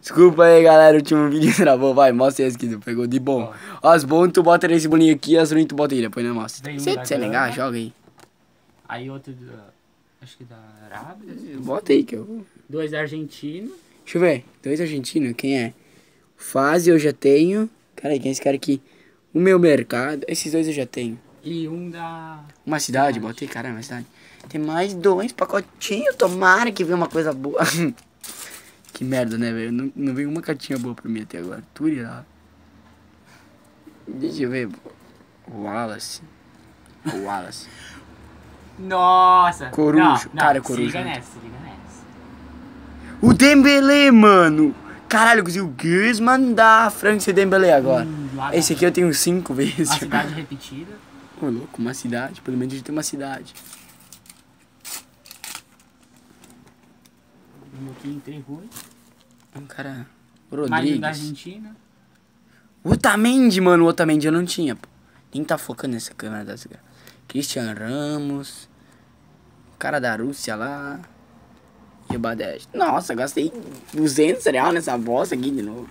Desculpa aí, galera, o último vídeo travou. Vai, mostra esse que pegou de bom. Ó. As bom, tu bota nesse bolinho aqui, as ruins tu bota aí depois, né, mostra? Se você é legal joga aí. Aí outro, acho que da Arábia. Bota aí que eu... Dois argentinos. Deixa eu ver, dois argentinos, quem é? Fase eu já tenho. Cara, quem é esse cara aqui? O meu mercado, esses dois eu já tenho. E um da... Uma cidade, cidade. botei, caramba, uma cidade. Tem mais dois pacotinhos, tomara que venha uma coisa boa. Que merda, né, velho? Não, não veio uma cartinha boa pra mim até agora. lá Deixa eu ver. Wallace. Wallace. Nossa. Corujo. Não, Cara, não, corujo. Se liga nessa, se liga nessa. O Dembele, mano. Caralho, eu consegui o Griezmann da França e Dembele agora. Hum, Esse aqui eu tenho cinco vezes. Uma cidade repetida. Ô, louco, uma cidade. Pelo menos a gente tem uma cidade. É um cara. Rodrigues. Marinho da Argentina. Otamendi, mano, o Otamendi eu não tinha, pô. Nem tá focando nessa câmera das graças. Christian Ramos. O cara da Rússia lá. E o Nossa, gastei 200 reais nessa bosta aqui de novo.